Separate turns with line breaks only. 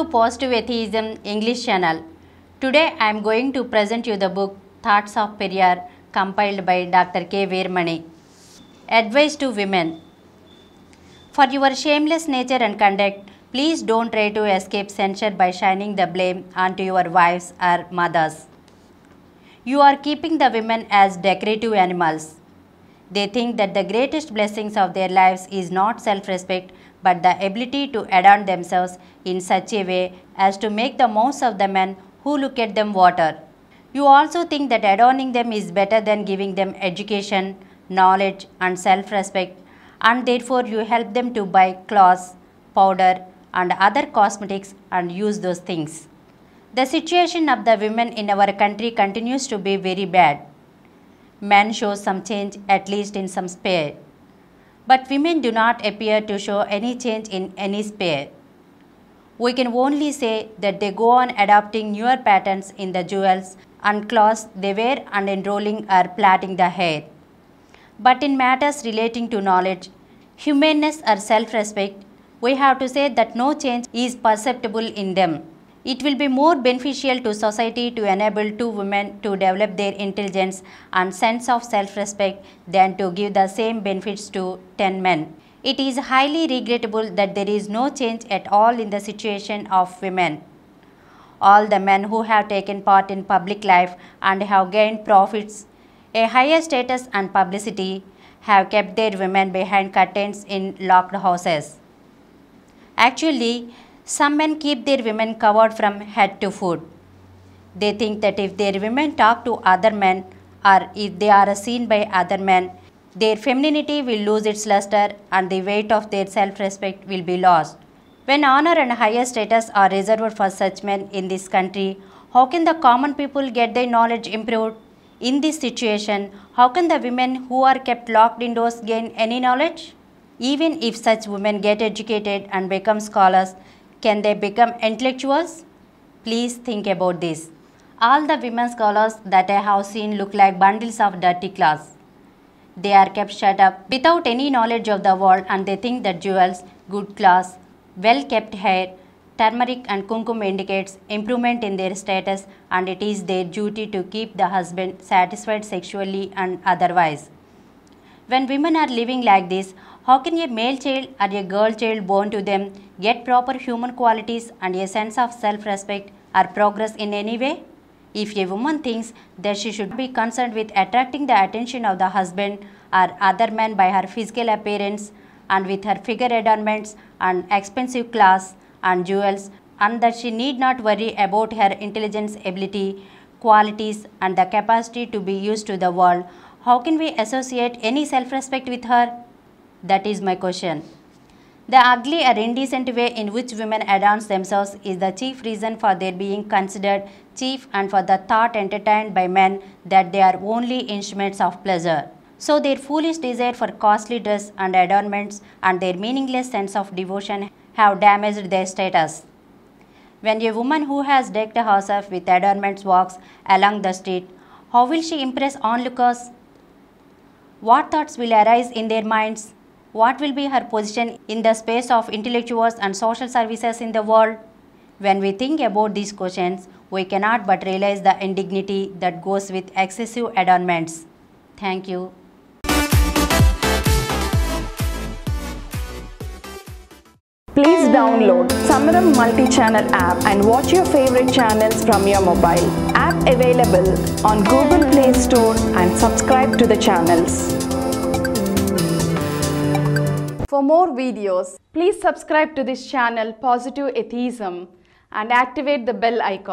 to Positive Atheism English channel. Today I am going to present you the book Thoughts of Periyar compiled by Dr. K. Veermani. Advice to Women For your shameless nature and conduct, please don't try to escape censure by shining the blame onto your wives or mothers. You are keeping the women as decorative animals. They think that the greatest blessings of their lives is not self-respect but the ability to adorn themselves in such a way as to make the most of the men who look at them water. You also think that adorning them is better than giving them education, knowledge and self-respect and therefore you help them to buy cloths, powder and other cosmetics and use those things. The situation of the women in our country continues to be very bad men show some change at least in some sphere. But women do not appear to show any change in any sphere. We can only say that they go on adopting newer patterns in the jewels and clothes they wear and enrolling or plaiting the hair. But in matters relating to knowledge, humanness or self-respect, we have to say that no change is perceptible in them. It will be more beneficial to society to enable two women to develop their intelligence and sense of self-respect than to give the same benefits to 10 men. It is highly regrettable that there is no change at all in the situation of women. All the men who have taken part in public life and have gained profits, a higher status and publicity have kept their women behind curtains in locked houses. Actually, some men keep their women covered from head to foot. They think that if their women talk to other men or if they are seen by other men, their femininity will lose its luster and the weight of their self respect will be lost. When honor and higher status are reserved for such men in this country, how can the common people get their knowledge improved? In this situation, how can the women who are kept locked indoors gain any knowledge? Even if such women get educated and become scholars, can they become intellectuals? Please think about this. All the women scholars that I have seen look like bundles of dirty clothes. They are kept shut up without any knowledge of the world and they think that jewels, good clothes, well kept hair, turmeric and kumkum indicates improvement in their status and it is their duty to keep the husband satisfied sexually and otherwise. When women are living like this, how can a male child or a girl child born to them get proper human qualities and a sense of self-respect or progress in any way? If a woman thinks that she should be concerned with attracting the attention of the husband or other men by her physical appearance and with her figure adornments and expensive clothes and jewels and that she need not worry about her intelligence, ability, qualities and the capacity to be used to the world how can we associate any self-respect with her? That is my question. The ugly and indecent way in which women adorn themselves is the chief reason for their being considered chief and for the thought entertained by men that they are only instruments of pleasure. So their foolish desire for costly dress and adornments and their meaningless sense of devotion have damaged their status. When a woman who has decked herself with adornments walks along the street, how will she impress onlookers? What thoughts will arise in their minds? What will be her position in the space of intellectuals and social services in the world? When we think about these questions, we cannot but realize the indignity that goes with excessive adornments. Thank you. Please download Samaram Multi-Channel app and watch your favorite channels from your mobile available on Google Play Store and subscribe to the channels. For more videos, please subscribe to this channel Positive Atheism and activate the bell icon.